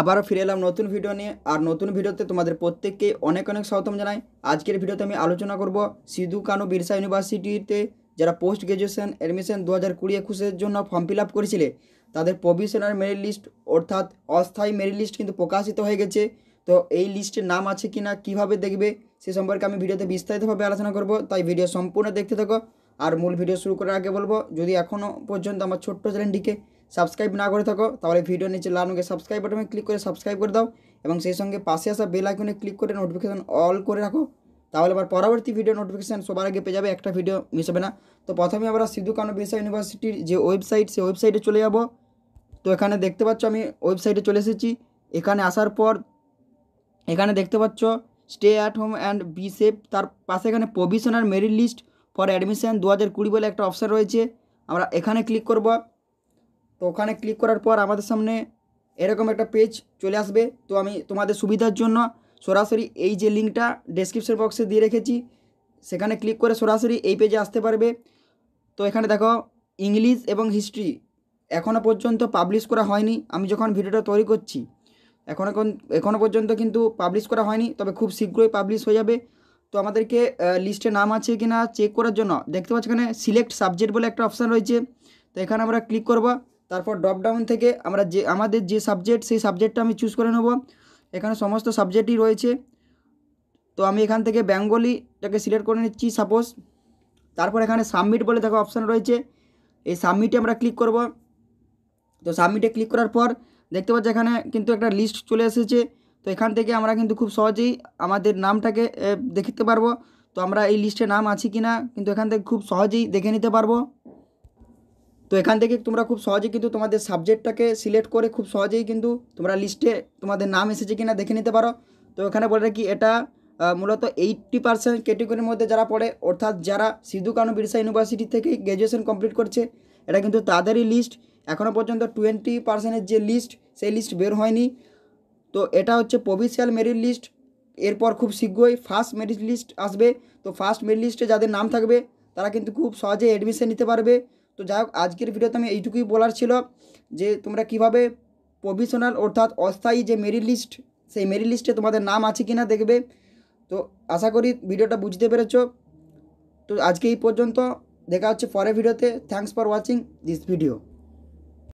আবারও ফিরে এলাম নতুন ভিডিও নিয়ে আর নতুন ভিডিওতে তোমাদের প্রত্যেককে অনেক অনেক স্বাগতম জানাই আজকের ভিডিওতে আমি আলোচনা করব সিধু কানু বিরসা ইউনিভার্সিটিতে যারা পোস্ট গ্রাজুয়েশন অ্যাডমিশন দু হাজার কুড়ি একুশের জন্য ফর্ম ফিল আপ করেছিলে তাদের প্রভিশনাল মেরিট লিস্ট অর্থাৎ অস্থায়ী মেরিট লিস্ট কিন্তু প্রকাশিত হয়ে গেছে তো এই লিস্টের নাম আছে কি না কীভাবে দেখবে সে সম্পর্কে আমি ভিডিওতে বিস্তারিতভাবে আলোচনা করব তাই ভিডিও সম্পূর্ণ দেখতে থাকো আর মূল ভিডিও শুরু করার আগে বলবো যদি এখনও পর্যন্ত আমার ছোট্ট চ্যানেলটিকে সাবস্ক্রাইব না করে থাকো তাহলে ভিডিওর নিচে লাল রঙের সাবস্ক্রাইব বাটনে ক্লিক করে সাবস্ক্রাইব করে দাও এবং সেই সঙ্গে পাশে আসা বেল আইকনে ক্লিক করে নোটিফিকেশন অল করে রাখো তাহলে আবার পরবর্তী ভিডিও নোটিফিকেশন সবার আগে পে যাবে একটা ভিডিও মিস হবে না তো প্রথমে আমরা সিদ্দুকানউ বিসা ইউনিভার্সিটি যে ওয়েবসাইট সে ওয়েবসাইটে চলে যাব তো এখানে দেখতে পাচ্ছ আমি ওয়েবসাইটে চলে এসেছি এখানে আসার পর এখানে দেখতে পাচ্ছ stay at home and be safe তার পাশে এখানে provisional merit list for admission 2020 বলে একটা অপশন রয়েছে আমরা এখানে ক্লিক করব তো ওখানে ক্লিক করার পর আমাদের সামনে এরকম একটা পেজ চলে আসবে তো আমি তোমাদের সুবিধার জন্য সরাসরি এই যে লিঙ্কটা ডেসক্রিপশন বক্সে দিয়ে রেখেছি সেখানে ক্লিক করে সরাসরি এই পেজে আসতে পারবে তো এখানে দেখো ইংলিশ এবং হিস্ট্রি এখনও পর্যন্ত পাবলিশ করা হয়নি আমি যখন ভিডিওটা তৈরি করছি এখন এখনও পর্যন্ত কিন্তু পাবলিশ করা হয়নি তবে খুব শীঘ্রই পাবলিশ হয়ে যাবে তো আমাদেরকে লিস্টে নাম আছে কি না চেক করার জন্য দেখতে পাচ্ছি এখানে সিলেক্ট সাবজেক্ট বলে একটা অপশান রয়েছে তো এখানে আমরা ক্লিক করবো তারপর ড্রপডাউন থেকে আমরা যে আমাদের যে সাবজেক্ট সেই সাবজেক্টটা আমি চুজ করে নেব এখানে সমস্ত সাবজেক্টই রয়েছে তো আমি এখান থেকে বেঙ্গলিটাকে সিলেক্ট করে নিচ্ছি সাপোজ তারপর এখানে সাবমিট বলে দেখো অপশান রয়েছে এই সাবমিটে আমরা ক্লিক করব তো সাবমিটে ক্লিক করার পর দেখতে পাচ্ছি এখানে কিন্তু একটা লিস্ট চলে এসেছে তো এখান থেকে আমরা কিন্তু খুব সহজেই আমাদের নামটাকে দেখতে পারবো তো আমরা এই লিস্টে নাম আছি কি না কিন্তু এখান থেকে খুব সহজেই দেখে নিতে পারবো তো এখান থেকে তোমরা খুব সহজেই কিন্তু তোমাদের সাবজেক্টটাকে সিলেক্ট করে খুব সহজেই কিন্তু তোমরা লিস্টে তোমাদের নাম এসেছে কি না দেখে নিতে পারো তো এখানে বলে রাখি এটা মূলত এইটটি পার্সেন্ট ক্যাটেগরির মধ্যে যারা পড়ে অর্থাৎ যারা সিধু কানু বিরসা ইউনিভার্সিটি থেকে গ্র্যাজুয়েশন কমপ্লিট করছে এটা কিন্তু তাদেরই লিস্ট এখনও পর্যন্ত টোয়েন্টি পার্সেন্টের যে লিস্ট সেই লিস্ট বের হয়নি তো এটা হচ্ছে প্রভিশিয়াল মেরিট লিস্ট এরপর খুব শীঘ্রই ফার্স্ট মেরিট লিস্ট আসবে তো ফার্স্ট মেরিট লিস্টে যাদের নাম থাকবে তারা কিন্তু খুব সহজে অ্যাডমিশন নিতে পারবে তো যাই হোক আজকের ভিডিওতে আমি এইটুকুই বলার ছিল যে তোমরা কিভাবে প্রভিশনাল অর্থাৎ অস্থায়ী যে মেরিট লিস্ট সেই মেরিট লিস্টে তোমাদের নাম আছে কি না দেখবে তো আশা করি ভিডিওটা বুঝতে পেরেছ তো আজকে এই পর্যন্ত দেখা হচ্ছে পরের ভিডিওতে thanks for watching this video